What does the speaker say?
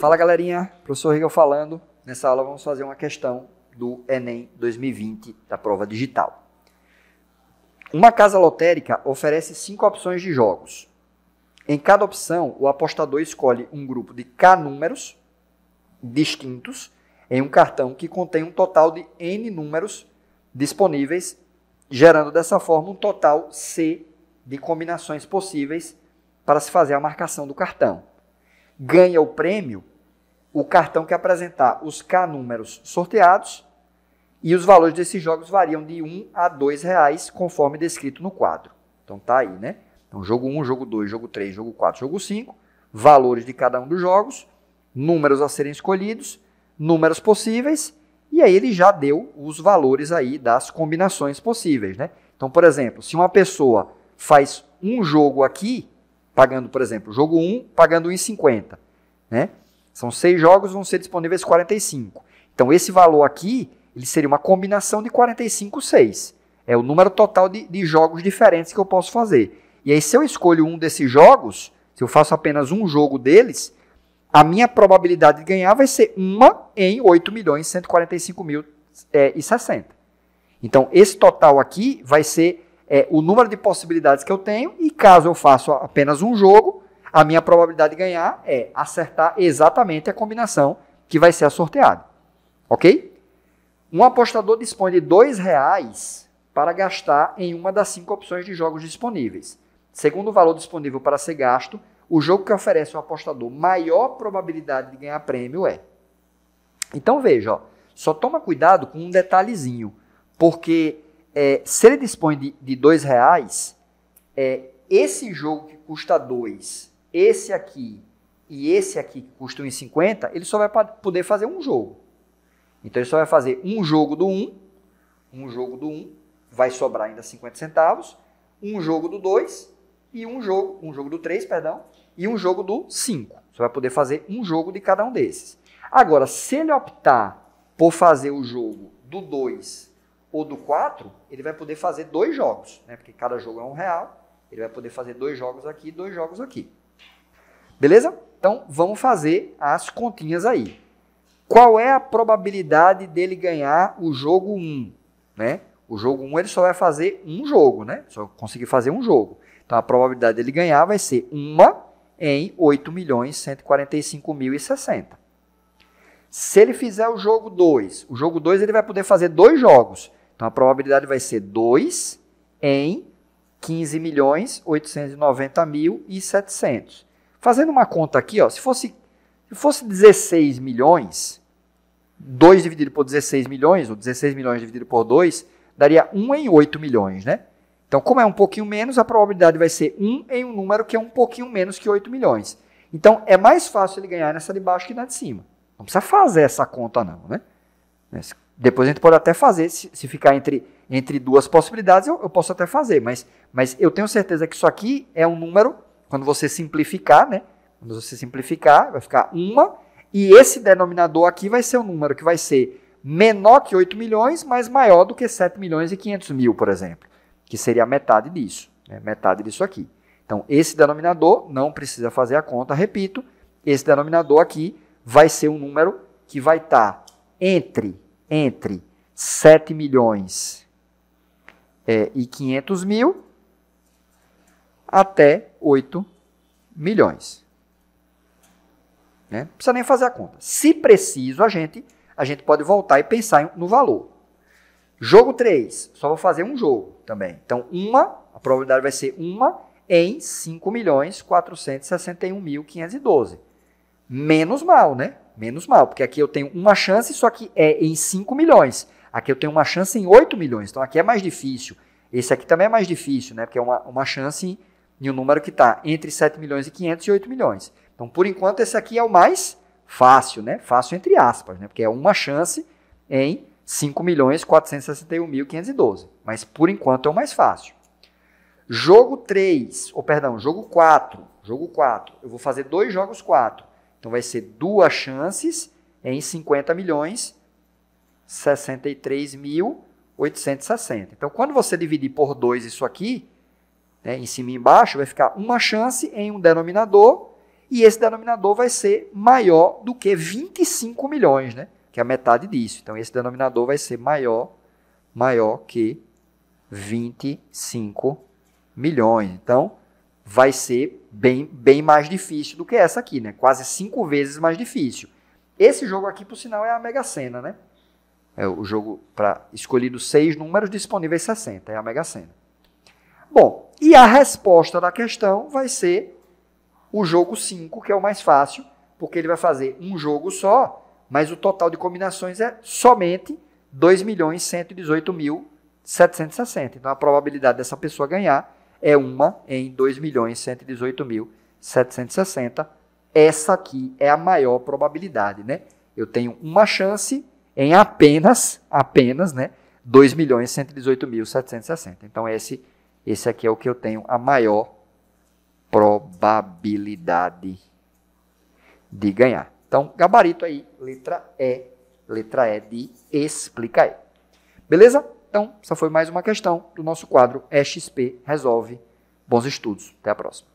Fala galerinha, professor Rigel falando. Nessa aula vamos fazer uma questão do Enem 2020 da prova digital. Uma casa lotérica oferece cinco opções de jogos. Em cada opção, o apostador escolhe um grupo de K números distintos em um cartão que contém um total de N números disponíveis, gerando dessa forma um total C de combinações possíveis para se fazer a marcação do cartão. Ganha o prêmio o cartão que apresentar os K números sorteados e os valores desses jogos variam de 1 a 2 reais, conforme descrito no quadro. Então tá aí, né? Então jogo 1, jogo 2, jogo 3, jogo 4, jogo 5, valores de cada um dos jogos, números a serem escolhidos, números possíveis, e aí ele já deu os valores aí das combinações possíveis, né? Então, por exemplo, se uma pessoa faz um jogo aqui, pagando, por exemplo, jogo 1, pagando 1,50, né? São seis jogos, vão ser disponíveis 45. Então, esse valor aqui, ele seria uma combinação de 45 6. É o número total de, de jogos diferentes que eu posso fazer. E aí, se eu escolho um desses jogos, se eu faço apenas um jogo deles, a minha probabilidade de ganhar vai ser uma em 8 milhões é, e 60. Então, esse total aqui vai ser é, o número de possibilidades que eu tenho, e caso eu faça apenas um jogo, a minha probabilidade de ganhar é acertar exatamente a combinação que vai ser a sorteada. Ok? Um apostador dispõe de R$ reais para gastar em uma das cinco opções de jogos disponíveis. Segundo o valor disponível para ser gasto, o jogo que oferece ao apostador maior probabilidade de ganhar prêmio é. Então veja, ó, só toma cuidado com um detalhezinho, porque é, se ele dispõe de, R$ dois reais, é, esse jogo que custa dois esse aqui e esse aqui que custa 1,50, ele só vai poder fazer um jogo. Então ele só vai fazer um jogo do 1, um jogo do 1, vai sobrar ainda 50 centavos, um jogo do 2 e um jogo, um jogo do 3, perdão, e um jogo do 5. Você vai poder fazer um jogo de cada um desses. Agora, se ele optar por fazer o jogo do 2 ou do 4, ele vai poder fazer dois jogos, né? porque cada jogo é um real, ele vai poder fazer dois jogos aqui e dois jogos aqui. Beleza? Então vamos fazer as continhas aí. Qual é a probabilidade dele ganhar o jogo 1? Né? O jogo 1 ele só vai fazer um jogo, né? Só conseguir fazer um jogo. Então a probabilidade dele ganhar vai ser 1 em 8.145.060. Se ele fizer o jogo 2, o jogo 2 ele vai poder fazer dois jogos. Então a probabilidade vai ser 2 em 15.890.700. Fazendo uma conta aqui, ó, se fosse, se fosse 16 milhões, 2 dividido por 16 milhões, ou 16 milhões dividido por 2, daria 1 em 8 milhões, né? Então, como é um pouquinho menos, a probabilidade vai ser 1 em um número que é um pouquinho menos que 8 milhões. Então, é mais fácil ele ganhar nessa de baixo que na de cima. Não precisa fazer essa conta, não, né? né depois a gente pode até fazer, se, se ficar entre, entre duas possibilidades, eu, eu, posso até fazer, mas, mas eu tenho certeza que isso aqui é um número quando você simplificar, né? Quando você simplificar, vai ficar uma. E esse denominador aqui vai ser o um número que vai ser menor que 8 milhões, mas maior do que 7 milhões e 500 mil, por exemplo. Que seria metade disso. Né? Metade disso aqui. Então, esse denominador, não precisa fazer a conta, repito. Esse denominador aqui vai ser um número que vai estar tá entre, entre 7 milhões é, e 500 mil até 8 milhões. Né? Não precisa nem fazer a conta. Se preciso, a gente, a gente pode voltar e pensar no valor. Jogo 3, só vou fazer um jogo também. Então, uma, a probabilidade vai ser uma em 5.461.512. milhões mil Menos mal, né? Menos mal, porque aqui eu tenho uma chance, só que é em 5 milhões. Aqui eu tenho uma chance em 8 milhões, então aqui é mais difícil. Esse aqui também é mais difícil, né? Porque é uma, uma chance e um número que está entre 7 milhões e 500 e 8 milhões. Então, por enquanto, esse aqui é o mais fácil, né? Fácil entre aspas, né? Porque é uma chance em 5 milhões 461.512. Mas, por enquanto, é o mais fácil. Jogo 3, ou perdão, jogo 4, jogo 4. Eu vou fazer dois jogos 4. Então vai ser duas chances em 50 milhões 63.860. Então quando você dividir por 2 isso aqui, né, em cima e embaixo, vai ficar uma chance em um denominador, e esse denominador vai ser maior do que 25 milhões, né, que é a metade disso. Então, esse denominador vai ser maior, maior que 25 milhões. Então, vai ser bem, bem mais difícil do que essa aqui, né? Quase cinco vezes mais difícil. Esse jogo aqui, por sinal, é a Mega Sena, né? É o jogo para escolhido seis números disponíveis 60, é a Mega Sena. Bom, e a resposta da questão vai ser o jogo 5, que é o mais fácil, porque ele vai fazer um jogo só, mas o total de combinações é somente 2.118.760. Então a probabilidade dessa pessoa ganhar é uma em 2.118.760. Essa aqui é a maior probabilidade, né? Eu tenho uma chance em apenas, apenas, né? 2.118.760. Então esse esse aqui é o que eu tenho a maior probabilidade de ganhar. Então, gabarito aí, letra E, letra E de explica E. Beleza? Então, essa foi mais uma questão do nosso quadro EXP Resolve. Bons estudos. Até a próxima.